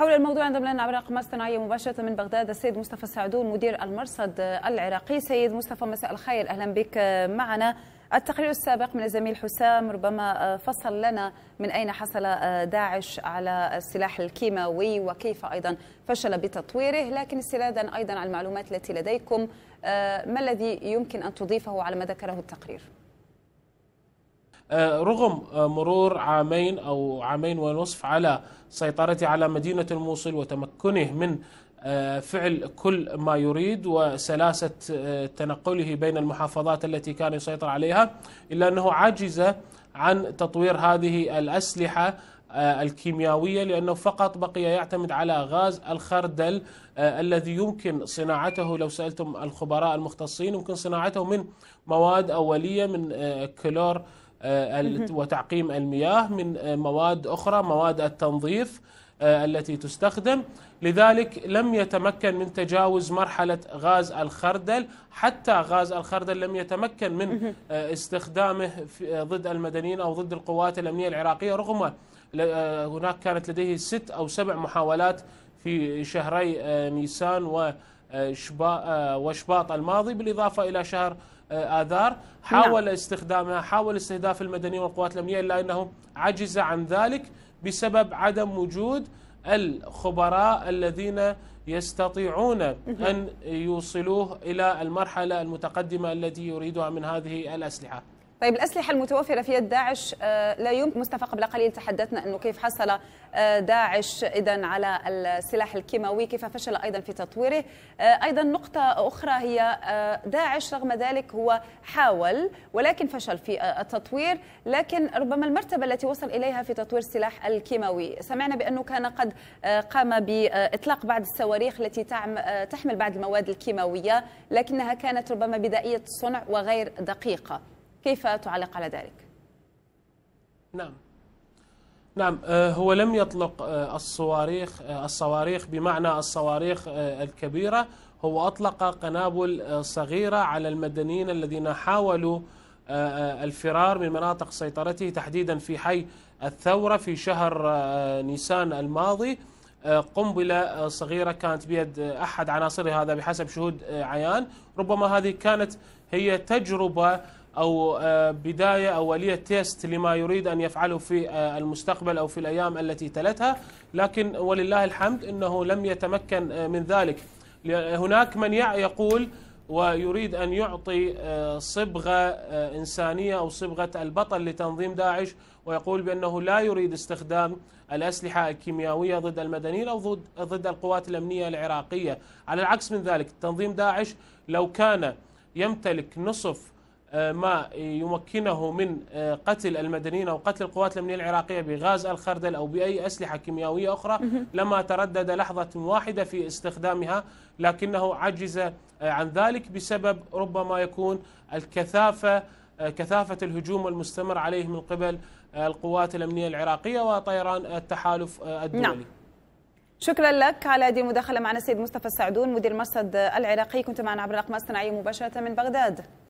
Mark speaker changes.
Speaker 1: حول الموضوع انضم لنا عبر رقم صناعيه مباشره من بغداد السيد مصطفى السعدون مدير المرصد العراقي سيد مصطفى مساء الخير اهلا بك معنا التقرير السابق من الزميل حسام ربما فصل لنا من اين حصل داعش على السلاح الكيماوي وكيف ايضا فشل بتطويره لكن استنادا ايضا على المعلومات التي لديكم آه، ما الذي يمكن ان تضيفه على ما ذكره التقرير
Speaker 2: آه، رغم آه، مرور عامين أو عامين ونصف على سيطرته على مدينة الموصل وتمكنه من آه، فعل كل ما يريد وسلاسة تنقله بين المحافظات التي كان يسيطر عليها إلا أنه عجز عن تطوير هذه الأسلحة الكيميائية لأنه فقط بقي يعتمد على غاز الخردل الذي يمكن صناعته لو سألتم الخبراء المختصين يمكن صناعته من مواد أولية من كلور آه، وتعقيم المياه من آه، مواد أخرى مواد التنظيف آه، التي تستخدم لذلك لم يتمكن من تجاوز مرحلة غاز الخردل حتى غاز الخردل لم يتمكن من استخدامه ضد المدنيين أو ضد القوات الأمنية العراقية رغم هناك كانت لديه ست أو سبع محاولات في شهري نيسان وشباط الماضي بالإضافة إلى شهر آه، آذار نعم. حاول نعم. استخدامها حاول استهداف المدنيين والقوات الأمنية إلا أنه عجز عن ذلك بسبب عدم وجود الخبراء الذين يستطيعون أن يوصلوه إلى المرحلة المتقدمة التي يريدها من هذه الأسلحة
Speaker 1: طيب الأسلحة المتوفرة في يد داعش آه، لا يمكن مصطفى قبل قليل تحدثنا أنه كيف حصل آه، داعش إذا على السلاح الكيماوي كيف فشل أيضا في تطويره آه، أيضا نقطة أخرى هي داعش رغم ذلك هو حاول ولكن فشل في التطوير لكن ربما المرتبة التي وصل إليها في تطوير السلاح الكيماوي سمعنا بأنه كان قد قام بإطلاق بعض الصواريخ التي تحمل بعض المواد الكيماوية لكنها كانت ربما بدائية الصنع وغير دقيقة كيف تعلق على ذلك؟
Speaker 2: نعم نعم آه، هو لم يطلق آه، الصواريخ آه، الصواريخ بمعنى الصواريخ الكبيرة هو أطلق قنابل صغيرة على المدنيين الذين حاولوا الفرار من مناطق سيطرته تحديدا في حي الثورة في شهر نيسان الماضي قنبلة صغيرة كانت بيد أحد عناصره هذا بحسب شهود عيان ربما هذه كانت هي تجربة أو آه، بداية أولية تيست لما يريد أن يفعله في آه، المستقبل أو في الأيام التي تلتها لكن ولله الحمد أنه لم يتمكن آه، من ذلك هناك من يقول ويريد أن يعطي صبغة إنسانية أو صبغة البطل لتنظيم داعش ويقول بأنه لا يريد استخدام الأسلحة الكيميائية ضد المدنيين أو ضد, ضد القوات الأمنية العراقية على العكس من ذلك تنظيم داعش لو كان يمتلك نصف آه، ما يمكنه من آه، قتل المدنيين أو قتل القوات الأمنية العراقية بغاز الخردل أو بأي أسلحة كيميائية أخرى لما تردد لحظة واحدة في استخدامها لكنه عجز آه، عن ذلك بسبب ربما يكون الكثافة كثافة الهجوم المستمر عليه من قبل القوات الأمنية العراقية وطيران التحالف الدولي نعم.
Speaker 1: شكرا لك على هذه المداخلة معنا السيد مصطفى السعدون مدير مرصد العراقي كنت معنا عبر الأقمار الصناعية مباشرة من بغداد